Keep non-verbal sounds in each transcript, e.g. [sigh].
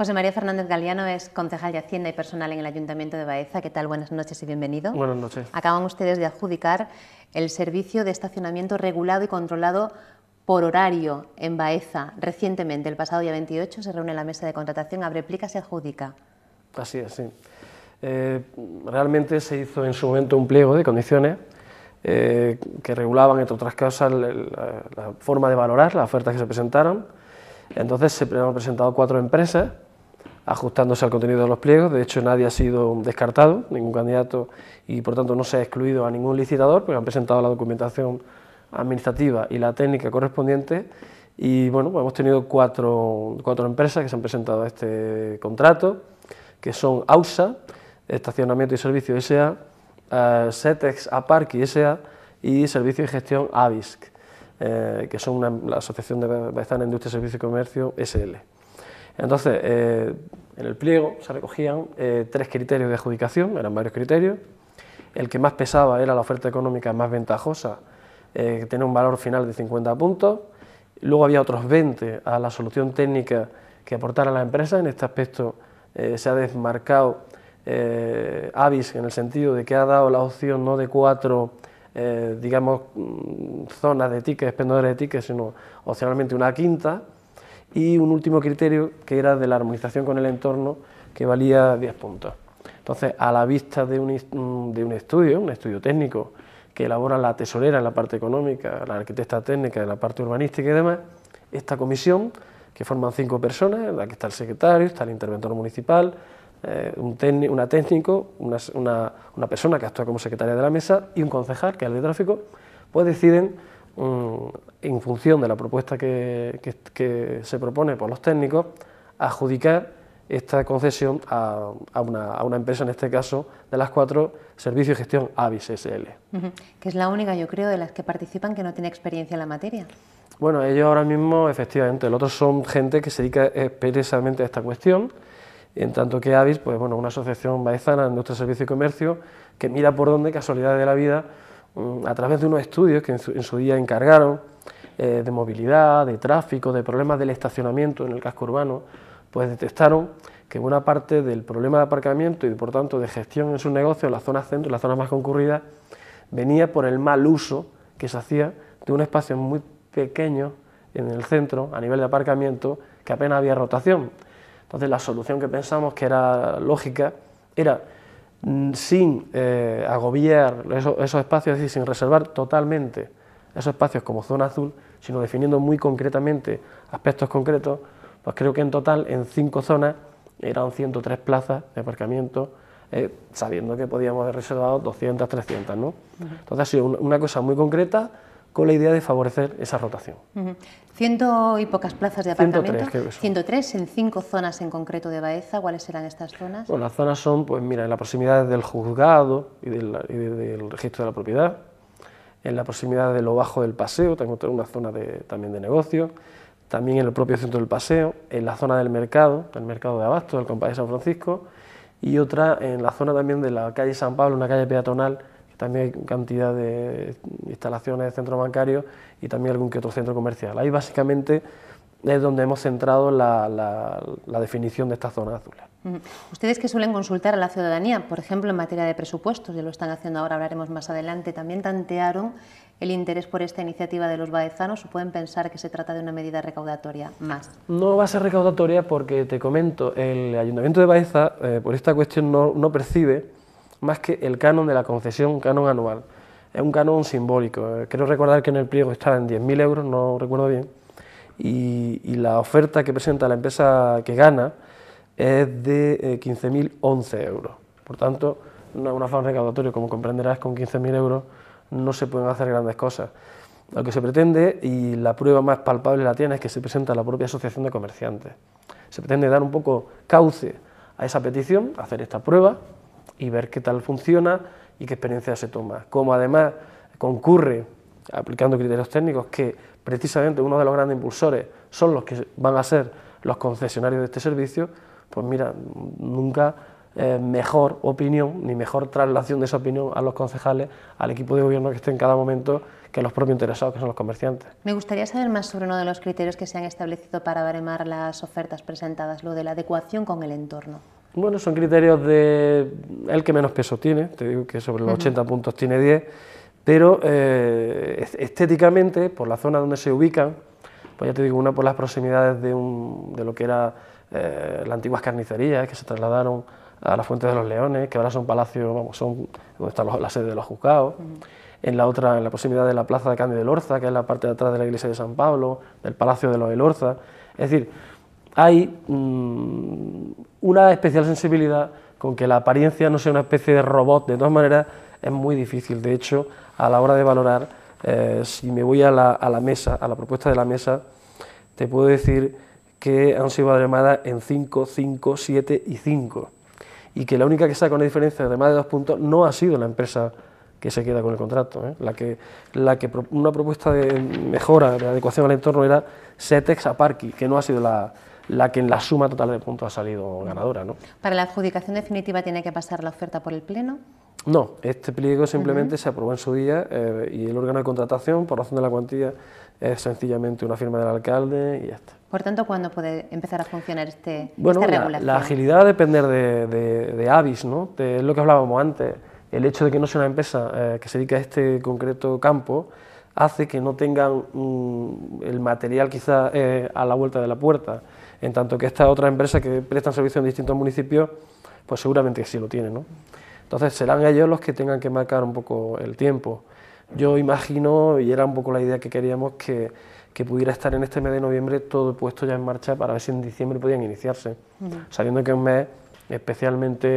José María Fernández Galeano es concejal de Hacienda y personal en el Ayuntamiento de Baeza. ¿Qué tal? Buenas noches y bienvenido. Buenas noches. Acaban ustedes de adjudicar el servicio de estacionamiento regulado y controlado por horario en Baeza. Recientemente, el pasado día 28, se reúne la mesa de contratación, abre plica, se adjudica. Así es, sí. Eh, realmente se hizo en su momento un pliego de condiciones eh, que regulaban, entre otras cosas, la, la forma de valorar las ofertas que se presentaron. Entonces se han presentado cuatro empresas ajustándose al contenido de los pliegos. De hecho, nadie ha sido descartado, ningún candidato, y por tanto no se ha excluido a ningún licitador, porque han presentado la documentación administrativa y la técnica correspondiente. Y bueno, pues hemos tenido cuatro, cuatro empresas que se han presentado a este contrato, que son AUSA, Estacionamiento y Servicio S.A., eh, SETEX Aparki S.A. y Servicio y Gestión AVISC, eh, que son la Asociación de en Industria, Servicio y Comercio S.L. Entonces, eh, en el pliego se recogían eh, tres criterios de adjudicación, eran varios criterios. El que más pesaba era la oferta económica más ventajosa, eh, que tenía un valor final de 50 puntos. Luego había otros 20 a la solución técnica que aportara la empresa. En este aspecto se ha desmarcado Avis en el sentido de que ha dado la opción no de cuatro digamos, mm, zonas de tickets, expendedores de tickets, sino opcionalmente una quinta y un último criterio que era de la armonización con el entorno que valía 10 puntos. Entonces, a la vista mm, de un, estudio, un estudio técnico que elabora la tesorera en la parte económica, la arquitecta técnica en la parte urbanística y demás, esta comisión, que forman cinco personas, en la que está el secretario, está el interventor municipal, eh, un una técnico, una, una, persona que actúa como secretaria de la mesa y un concejal, que es el de tráfico, pues deciden Mm, en función de la propuesta que, se propone por los técnicos, adjudicar esta concesión a, una, empresa, en este caso, de las cuatro, Servicio y Gestión Avis SL. Que es la única, yo creo, de las que participan que no tiene experiencia en la materia. Bueno, ellos ahora mismo, efectivamente, los otros son gente que se dedica expresamente a esta cuestión, en tanto que Avis, pues bueno, una asociación baezana en nuestro servicio y comercio, que mira por dónde, casualidades de la vida, Mm, a través de unos estudios que en su, día encargaron eh, de movilidad, de tráfico, de problemas del estacionamiento en el casco urbano, pues detectaron que una parte del problema de aparcamiento y por tanto de gestión en su negocio en la zona centro, en las zonas más concurridas, venía por el mal uso que se hacía de un espacio muy pequeño en el centro, a nivel de aparcamiento, que apenas había rotación. Entonces la solución que pensamos que era lógica era Mm, sin eh, agobiar esos, espacios, es decir, sin reservar totalmente esos espacios como zona azul, sino definiendo muy concretamente aspectos concretos, pues creo que en total en cinco zonas eran 103 plazas de aparcamiento, eh, sabiendo que podíamos haber reservado 200, 300, ¿no? Entonces ha sido una cosa muy concreta, con la idea de favorecer esa rotación. Ciento y pocas plazas de aparcamiento. 103, en cinco zonas en concreto de Baeza. ¿Cuáles serán estas zonas? Bueno, las zonas son, pues mira, en la proximidad del juzgado y del, registro de la propiedad, en la proximidad de lo bajo del paseo, tengo una zona también de negocio, también en el propio centro del paseo, en la zona del mercado, el mercado de Abasto, del Compás de San Francisco, y otra en la zona también de la calle San Pablo, una calle peatonal también hay cantidad de instalaciones de centros bancarios y también algún que otro centro comercial. Ahí básicamente es donde hemos centrado la, definición de esta zona azul. Ustedes que suelen consultar a la ciudadanía, por ejemplo, en materia de presupuestos, ya lo están haciendo ahora, hablaremos más adelante, también tantearon el interés por esta iniciativa de los baezanos o pueden pensar que se trata de una medida recaudatoria más? No va a ser recaudatoria porque, te comento, el Ayuntamiento de Baeza eh, por esta cuestión no, no percibe más que el canon de la concesión, canon anual. Es un canon simbólico. Quiero eh, recordar que en el pliego está en 10.000 euros, no recuerdo bien, y, la oferta que presenta la empresa que gana es de 15.011 eh, euros. Por tanto, no es una recaudatorio, como comprenderás, con 15.000 euros no se pueden hacer grandes cosas. Lo que se pretende, y la prueba más palpable la tiene, es que se presenta la propia Asociación de Comerciantes. Se pretende dar un poco cauce a esa petición, hacer esta prueba, y ver qué tal funciona y qué experiencia se toma. Como además concurre, aplicando criterios técnicos, que precisamente uno de los grandes impulsores son los que van a ser los concesionarios de este servicio, pues mira, nunca eh, mejor opinión ni mejor traslación de esa opinión a los concejales, al equipo de gobierno que esté en cada momento, que los propios interesados, que son los comerciantes. Me gustaría saber más sobre uno de los criterios que se han establecido para baremar las ofertas presentadas, lo de la adecuación con el entorno. Bueno, son criterios de el que menos peso tiene, te digo que sobre los 80 puntos tiene 10, pero eh, estéticamente, por la zona donde se ubican, pues ya te digo, una por las proximidades de, un, de lo que era eh, las antiguas carnicerías que se trasladaron a la Fuente de los Leones, que ahora son palacios, vamos, son donde está la sede de los juzgados. En la otra, en la proximidad de la Plaza de Cambio del Orza, que es la parte de atrás de la iglesia de San Pablo, del Palacio de los Elorza. Es decir, hay mm, una especial sensibilidad con que la apariencia no sea una especie de robot. De todas maneras, es muy difícil. De hecho, a la hora de valorar, eh, si me voy a la, mesa, a la propuesta de la mesa, te puedo decir que han sido adremadas en 5, 5, 7 y 5. Y que la única que saca una diferencia de más de dos puntos no ha sido la empresa que se queda con el contrato. ¿eh? La que, una propuesta de mejora, de adecuación al entorno era Setex Aparki, que no ha sido la, la que en la suma total de puntos ha salido ganadora. ¿no? ¿Para la adjudicación definitiva tiene que pasar la oferta por el Pleno? No, este pliego simplemente se aprobó en su día eh, y el órgano de contratación, por razón de la cuantía, es sencillamente una firma del alcalde y ya está. Por tanto, ¿cuándo puede empezar a funcionar este, bueno, La, agilidad va a depender de, de, de Avis, ¿no? De lo que hablábamos antes. El hecho de que no sea una empresa eh, que se dedica a este concreto campo hace que no tengan el material quizá eh, a la vuelta de la puerta en tanto que estas otras empresas que prestan servicio en distintos municipios, pues seguramente sí lo tienen. ¿no? Entonces serán ellos los que tengan que marcar un poco el tiempo. Yo imagino, y era un poco la idea que queríamos, que, pudiera estar en este mes de noviembre todo puesto ya en marcha para ver si en diciembre podían iniciarse, sabiendo que es un mes especialmente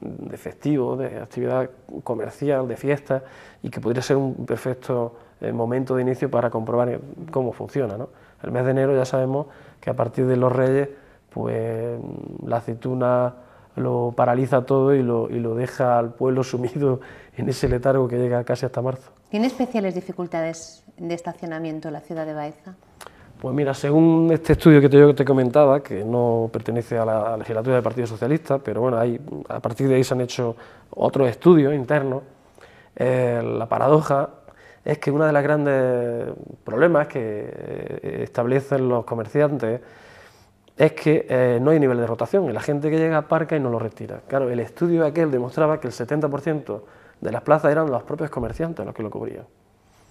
de festivo, de actividad comercial, de fiesta, y que pudiera ser un perfecto eh, momento de inicio para comprobar eh, cómo funciona. ¿no? El mes de enero ya sabemos que a partir de los Reyes, pues la aceituna lo paraliza todo y lo, deja al pueblo [laughs] sumido en ese letargo que llega casi hasta marzo. ¿Tiene especiales dificultades de estacionamiento la ciudad de Baeza? Pues mira, según este estudio que te, yo te comentaba, que no pertenece a la legislatura del Partido Socialista, pero bueno, a partir de ahí se han hecho otros estudios internos, eh, la paradoja es que uno de los grandes problemas que eh, establecen los comerciantes es que eh, no hay nivel de rotación, y la gente que llega aparca y no lo retira. Claro, el estudio aquel demostraba que el 70% de las plazas eran los propios comerciantes los que lo cubrían.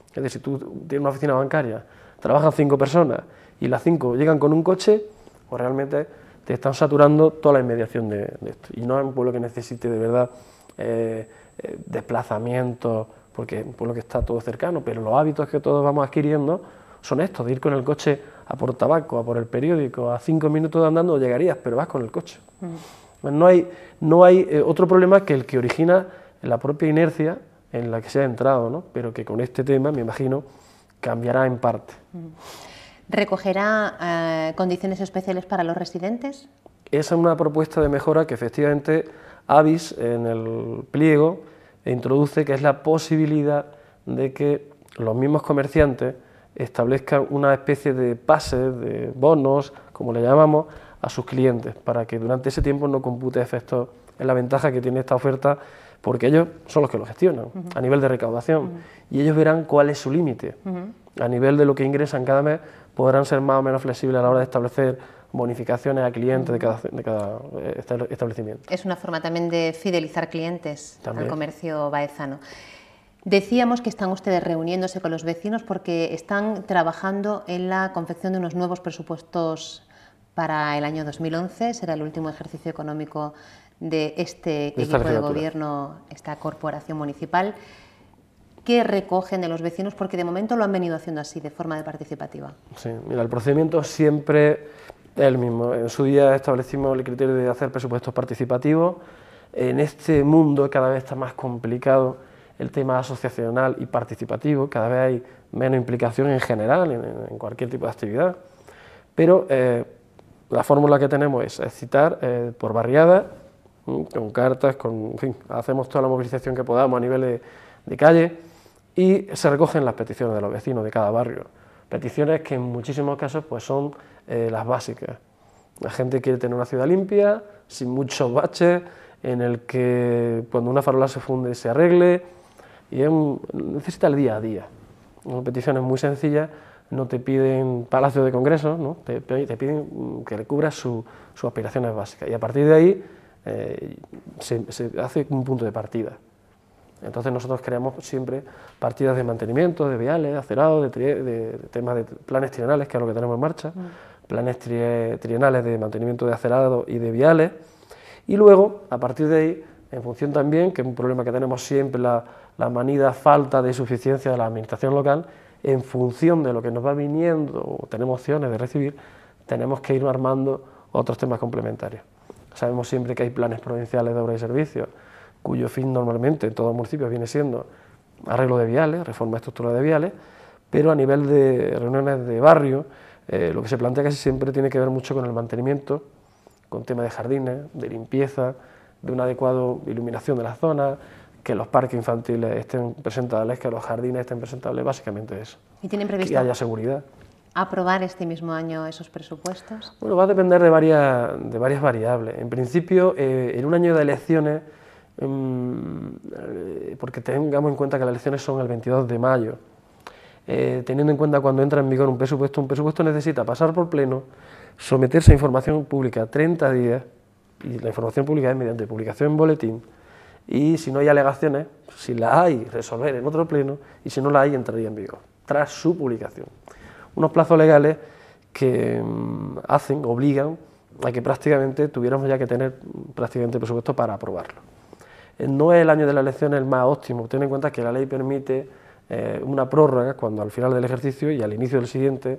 Es decir, si tú tienes una oficina bancaria, trabajan cinco personas y las cinco llegan con un coche, pues realmente te están saturando toda la inmediación de, esto. Y no hay un pueblo que necesite de verdad desplazamiento eh, desplazamientos porque un pueblo que está todo cercano, pero los hábitos que todos vamos adquiriendo son estos, de ir con el coche a por tabaco, a por el periódico, a cinco minutos de andando llegarías, pero vas con el coche. Mm. No hay, no hay eh, otro problema que el que origina la propia inercia en la que se ha entrado, ¿no? pero que con este tema, me imagino, cambiará en parte. Mm. ¿Recogerá eh, condiciones especiales para los residentes? Esa es una propuesta de mejora que efectivamente Avis en el pliego e introduce, que es la posibilidad de que los mismos comerciantes establezcan una especie de pase, de bonos, como le llamamos, a sus clientes, para que durante ese tiempo no compute efectos. Es la ventaja que tiene esta oferta, porque ellos son los que lo gestionan a nivel de recaudación y ellos verán cuál es su límite. A nivel de lo que ingresan cada mes, podrán ser más o menos flexibles a la hora de establecer bonificaciones a clientes de mm. cada, de cada eh, establecimiento. Es una forma también de fidelizar clientes al comercio baezano. Decíamos que están ustedes reuniéndose con los vecinos porque están trabajando en la confección de unos nuevos presupuestos para el año 2011. Será el último ejercicio económico de este equipo de gobierno, esta corporación municipal. ¿Qué recogen de los vecinos? Porque de momento lo han venido haciendo así, de forma participativa. Sí, mira, el procedimiento siempre el mismo. En su día establecimos el criterio de hacer presupuestos participativos. En este mundo cada vez está más complicado el tema asociacional y participativo, cada vez hay menos implicación en general, en, cualquier tipo de actividad. Pero eh, la fórmula que tenemos es citar eh, por barriadas, mm, con cartas, con, en fin, hacemos toda la movilización que podamos a nivel de, de calle y se recogen las peticiones de los vecinos de cada barrio. Peticiones que en muchísimos casos pues, son eh, las básicas. La gente quiere tener una ciudad limpia, sin muchos baches, en el que cuando una farola se funde se arregle, y un, necesita el día a día. petición es muy sencilla no te piden palacio de congreso... ¿no? te, piden que le cubras su, sus aspiraciones básicas. Y a partir de ahí eh, se, hace un punto de partida. Entonces nosotros creamos siempre partidas de mantenimiento, de viales, de acerado, de, temas de planes trienales, que es lo que tenemos en marcha, mm planes trienales de mantenimiento de acerado y de viales, y luego, a partir de ahí, en función también, que es un problema que tenemos siempre, la, manida falta de suficiencia de la administración local, en función de lo que nos va viniendo o tenemos opciones de recibir, tenemos que ir armando otros temas complementarios. Sabemos siempre que hay planes provinciales de obra y servicios, cuyo fin normalmente en todos los municipios viene siendo arreglo de viales, reforma estructural de viales, pero a nivel de reuniones de barrio, eh, lo que se plantea casi siempre tiene que ver mucho con el mantenimiento, con tema de jardines, de limpieza, de una adecuada iluminación de la zona, que los parques infantiles estén presentables, que los jardines estén presentables, básicamente eso. ¿Y tienen previsto? Que haya seguridad. ¿Aprobar este mismo año esos presupuestos? Bueno, va a depender de varias, de varias variables. En principio, eh, en un año de elecciones, mm, eh, porque tengamos en cuenta que las elecciones son el 22 de mayo, eh, teniendo en cuenta cuando entra en vigor un presupuesto, un presupuesto necesita pasar por pleno, someterse a información pública 30 días, y la información pública es mediante publicación en boletín, y si no hay alegaciones, si la hay, resolver en otro pleno, y si no la hay, entraría en vigor, tras su publicación. Unos plazos legales que mm, hacen, obligan a que prácticamente tuviéramos ya que tener mm, prácticamente presupuesto para aprobarlo. Eh, no es el año de la elección el más óptimo, ten en cuenta que la ley permite eh, una prórroga cuando al final del ejercicio y al inicio del siguiente,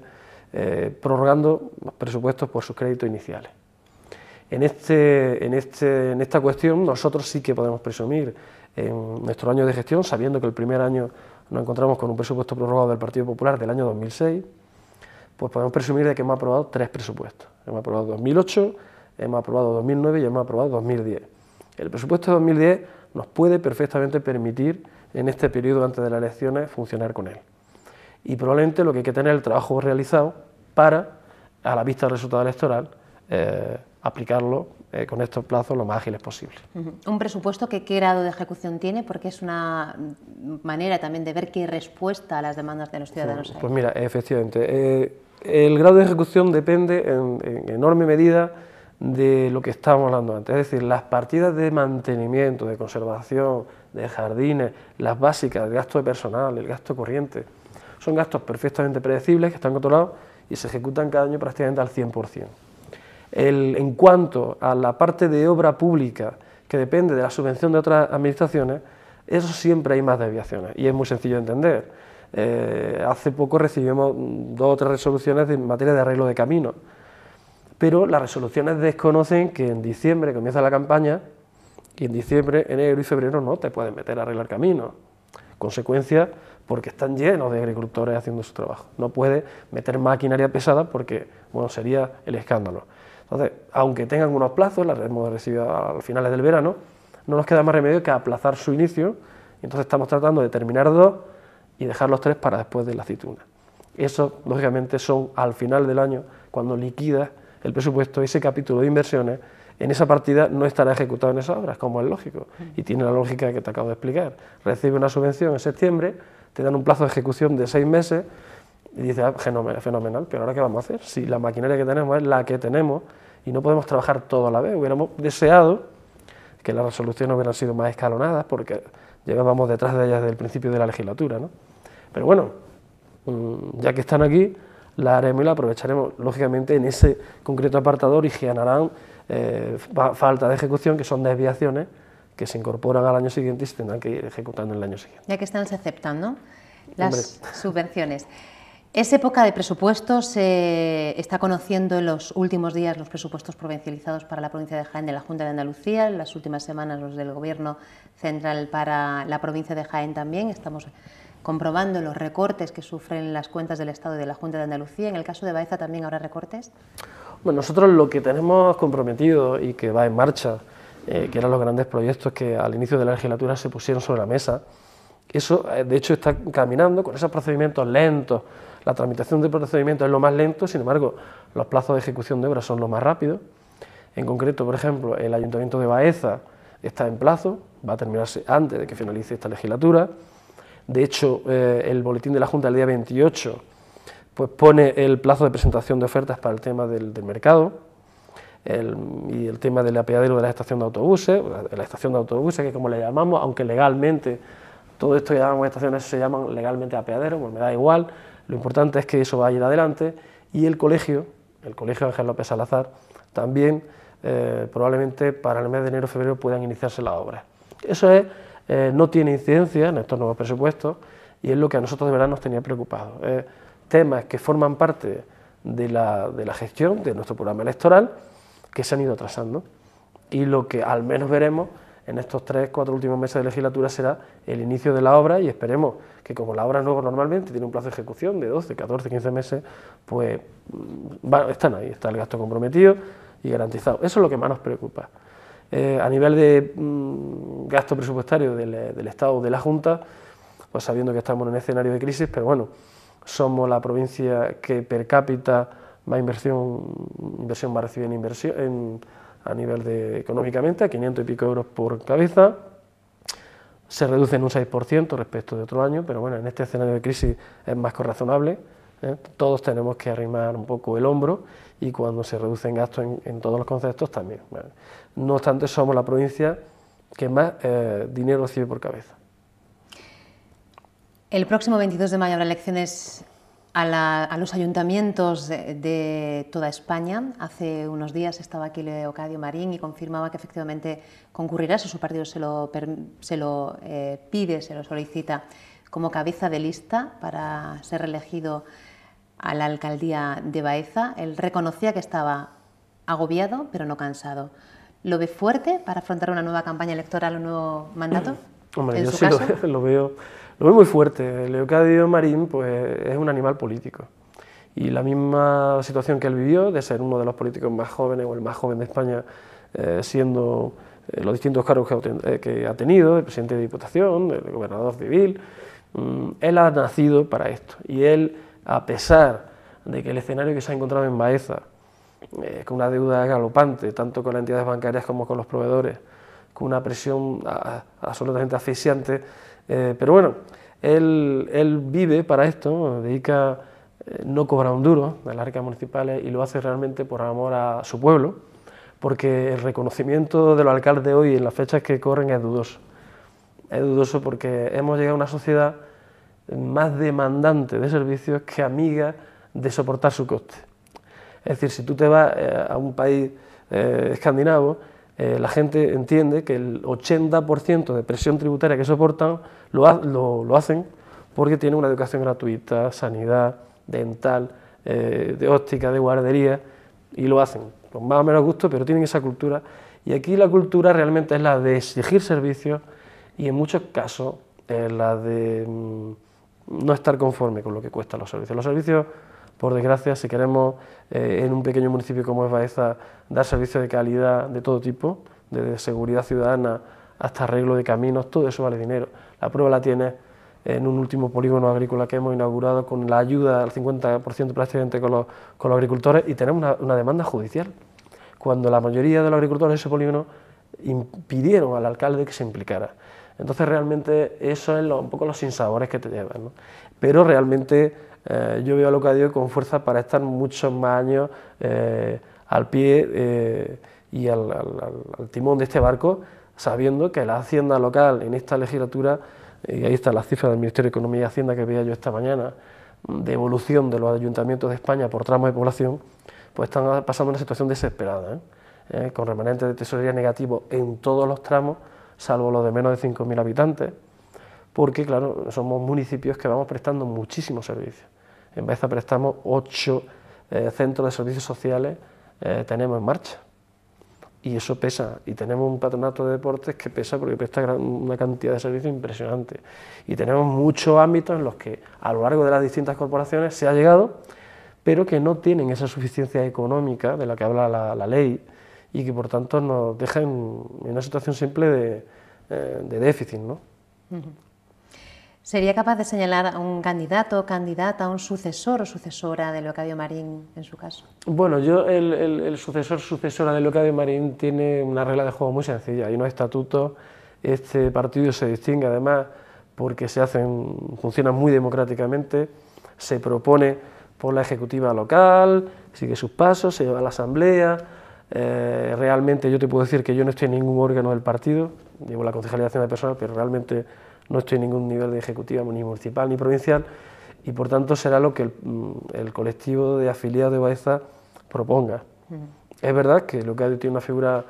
eh, prorrogando los presupuestos por sus créditos iniciales. En, este, este, en esta cuestión nosotros sí que podemos presumir en nuestro año de gestión, sabiendo que el primer año nos encontramos con un presupuesto prorrogado del Partido Popular del año 2006, pues podemos presumir de que hemos aprobado tres presupuestos. Hemos aprobado 2008, hemos aprobado 2009 y hemos aprobado 2010. El presupuesto de 2010 nos puede perfectamente permitir en este periodo antes de las elecciones funcionar con él. Y probablemente lo que hay que tener es el trabajo realizado para, a la vista del resultado electoral, eh, aplicarlo eh, con estos plazos lo más ágiles posible. ¿Un presupuesto que qué grado de ejecución tiene? Porque es una manera también de ver qué respuesta a las demandas de los ciudadanos hay. Pues mira, efectivamente, eh, el grado de ejecución depende en, en, enorme medida de lo que estábamos hablando antes, es decir, las partidas de mantenimiento, de conservación, de jardines, las básicas, el gasto de personal, el gasto corriente. Son gastos perfectamente predecibles que están controlados y se ejecutan cada año prácticamente al 100%. en cuanto a la parte de obra pública, que depende de la subvención de otras administraciones, eso siempre hay más desviaciones y es muy sencillo de entender. Eh, hace poco recibimos dos o tres resoluciones en materia de arreglo de caminos, pero las resoluciones desconocen que en diciembre comienza la campaña y en diciembre, enero y febrero no te pueden meter a arreglar caminos. Consecuencia, porque están llenos de agricultores haciendo su trabajo. No puedes meter maquinaria pesada porque bueno, sería el escándalo. Entonces, aunque tengan unos plazos, las hemos recibido a finales del verano, no nos queda más remedio que aplazar su inicio. Entonces estamos tratando de terminar dos y dejar los tres para después de la aceituna. Eso, lógicamente, son al final del año, cuando liquidas el presupuesto, ese capítulo de inversiones en esa partida no estará ejecutado en esas obras, como es lógico, y tiene la lógica que te acabo de explicar. Recibe una subvención en septiembre, te dan un plazo de ejecución de seis meses, y dices, ah, fenomenal, pero ahora qué vamos a hacer? Si la maquinaria que tenemos es la que tenemos y no podemos trabajar todo a la vez, hubiéramos deseado que las resoluciones hubieran sido más escalonadas porque llevábamos detrás de ellas desde el principio de la legislatura. ¿no? Pero bueno, mm, ya que están aquí, la haremos y la aprovecharemos, lógicamente, en ese concreto apartado originarán eh, falta de ejecución, que son desviaciones que se incorporan al año siguiente y se tendrán que ir ejecutando en el año siguiente. Ya que están aceptando Las subvenciones. Es época de presupuestos, se está conociendo en los últimos días los presupuestos provincializados para la provincia de Jaén de la Junta de Andalucía, en las últimas semanas los del Gobierno Central para la provincia de Jaén también, estamos comprobando los recortes que sufren las cuentas del Estado y de la Junta de Andalucía. En el caso de Baeza también habrá recortes. Bueno, nosotros lo que tenemos comprometido y que va en marcha, eh, que eran los grandes proyectos que al inicio de la legislatura se pusieron sobre la mesa, eso eh, de hecho está caminando con esos procedimientos lentos. La tramitación de procedimientos es lo más lento, sin embargo, los plazos de ejecución de obras son los más rápidos. En concreto, por ejemplo, el Ayuntamiento de Baeza está en plazo, va a terminarse antes de que finalice esta legislatura. De hecho, eh, el boletín de la Junta el día 28 pues pone el plazo de presentación de ofertas para el tema del, mercado y el tema del apeadero de la estación de autobuses, la estación de autobuses que como le llamamos, aunque legalmente todo esto llamamos estaciones se llaman legalmente apeadero, pues me da igual, lo importante es que eso va a ir adelante y el colegio, el colegio Ángel López Salazar, también eh, probablemente para el mes de enero febrero puedan iniciarse las obras. Eso es eh, no tiene incidencia en estos nuevos presupuestos y es lo que a nosotros de verdad nos tenía preocupado. Eh, temas que forman parte de la, de la, gestión de nuestro programa electoral que se han ido atrasando y lo que al menos veremos en estos tres, cuatro últimos meses de legislatura será el inicio de la obra y esperemos que como la obra nueva normalmente tiene un plazo de ejecución de 12, 14, 15 meses, pues mm, están ahí, está el gasto comprometido y garantizado. Eso es lo que más nos preocupa. Eh, a nivel de mm, gasto presupuestario del, del Estado, de la Junta, pues sabiendo que estamos en un escenario de crisis, pero bueno, somos la provincia que per cápita más inversión, inversión va a en inversión a nivel de económicamente, a 500 y pico euros por cabeza. Se reduce en un 6% respecto de otro año, pero bueno, en este escenario de crisis es más que razonable. ¿eh? Todos tenemos que arrimar un poco el hombro y cuando se reducen gastos en, todos los conceptos también. No obstante, somos la provincia que más eh, dinero recibe por cabeza. El próximo 22 de mayo habrá elecciones a, los ayuntamientos de, toda España. Hace unos días estaba aquí Leocadio Marín y confirmaba que efectivamente concurrirá, si su partido se lo, eh, pide, se lo solicita como cabeza de lista para ser elegido a la alcaldía de Baeza. Él reconocía que estaba agobiado, pero no cansado. ¿Lo ve fuerte para afrontar una nueva campaña electoral, un nuevo mandato? [clears throat] Hombre, yo sí [laughs] lo veo, lo, veo, muy fuerte. Leocadio Marín pues, es un animal político. Y la misma situación que él vivió, de ser uno de los políticos más jóvenes o el más joven de España, eh, siendo eh, los distintos cargos que, eh, que ha tenido, el presidente de Diputación, el gobernador civil, Mm, él ha nacido para esto y él, a pesar de que el escenario que se ha encontrado en Baeza, eh, con una deuda galopante, tanto con las entidades bancarias como con los proveedores, con una presión absolutamente asfixiante, eh, pero bueno, él, vive para esto, dedica, eh, no cobra un duro de las arcas municipales y lo hace realmente por amor a su pueblo, porque el reconocimiento de los alcaldes hoy en las fechas que corren es dudoso es dudoso porque hemos llegado a una sociedad más demandante de servicios que amiga de soportar su coste. Es decir, si tú te vas eh, a un país eh, escandinavo, eh, la gente entiende que el 80% de presión tributaria que soportan lo, hacen porque tienen una educación gratuita, sanidad, dental, de óptica, de guardería, y lo hacen con más o menos gusto, pero tienen esa cultura. Y aquí la cultura realmente es la de exigir servicios y en muchos casos eh, la de mm, no estar conforme con lo que cuestan los servicios. Los servicios, por desgracia, si queremos eh, en un pequeño municipio como es Baeza dar servicios de calidad de todo tipo, desde seguridad ciudadana hasta arreglo de caminos, todo eso vale dinero. La prueba la tiene en un último polígono agrícola que hemos inaugurado con la ayuda al 50% prácticamente con los, agricultores y tenemos una, una, demanda judicial. Cuando la mayoría de los agricultores de ese polígono impidieron al alcalde que se implicara. Entonces realmente eso es un poco los sinsabores que te llevan. Pero realmente eh, yo veo a dicho con fuerza para estar muchos más años eh, al pie eh, y al, timón de este barco, sabiendo que la hacienda local en esta legislatura, y ahí están las cifras del Ministerio de Economía y Hacienda que veía yo esta mañana, de evolución de los ayuntamientos de España por tramos de población, pues están pasando una situación desesperada, con remanentes de tesorería negativo en todos los tramos, salvo los de menos de 5.000 habitantes, porque claro, somos municipios que vamos prestando muchísimos servicios. En de prestamos 8 eh, centros de servicios sociales, eh, tenemos en marcha. Y eso pesa, y tenemos un patronato de deportes que pesa porque presta una cantidad de servicios impresionante. Y tenemos muchos ámbitos en los que a lo largo de las distintas corporaciones se ha llegado, pero que no tienen esa suficiencia económica de la que habla la ley, y que por tanto nos deja en, una situación simple de, eh, déficit. ¿no? ¿Sería capaz de señalar a un candidato, o candidata, a un sucesor o sucesora de Leocadio Marín en su caso? Bueno, yo el, el, el sucesor, sucesora de Leocadio Marín tiene una regla de juego muy sencilla, hay unos estatutos, este partido se distingue además porque se hacen, funciona muy democráticamente, se propone por la ejecutiva local, sigue sus pasos, se lleva a la asamblea, eh, realmente yo te puedo decir que yo no estoy en ningún órgano del partido, ...digo la Concejalía de Personas... pero realmente no estoy en ningún nivel de ejecutiva ni municipal ni provincial y por tanto será lo que el, mm, colectivo de afiliados de Baeza proponga. Mm. Es verdad que lo que ha tiene una figura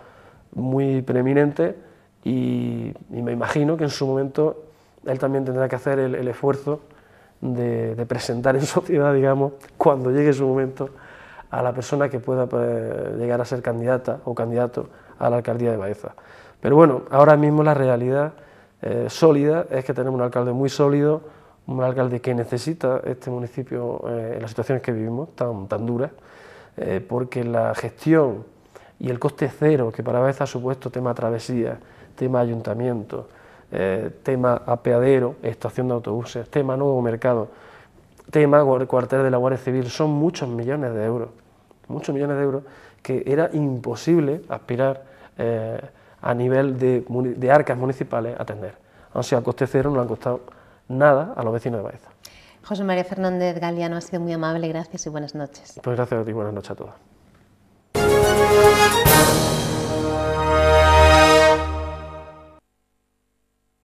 muy preeminente y, me imagino que en su momento él también tendrá que hacer el, esfuerzo de, de, presentar en [laughs] sociedad, digamos, cuando llegue su momento, a la persona que pueda eh, llegar a ser candidata o candidato a la alcaldía de Baeza. Pero bueno, ahora mismo la realidad eh, sólida es que tenemos un alcalde muy sólido, un alcalde que necesita este municipio eh, en las situaciones que vivimos, tan, tan duras, porque la gestión y el coste cero que para Baeza ha supuesto tema travesía, tema ayuntamiento, tema apeadero, estación de autobuses, tema nuevo mercado, tema cuartel de la Guardia Civil, son muchos millones de euros muchos millones de euros, que era imposible aspirar eh, a nivel de, arcas municipales a atender. O sea, a coste cero no le han costado nada a los vecinos de Baeza. José María Fernández Galeano ha sido muy amable, gracias y buenas noches. Pues gracias a ti, buenas noches a todos.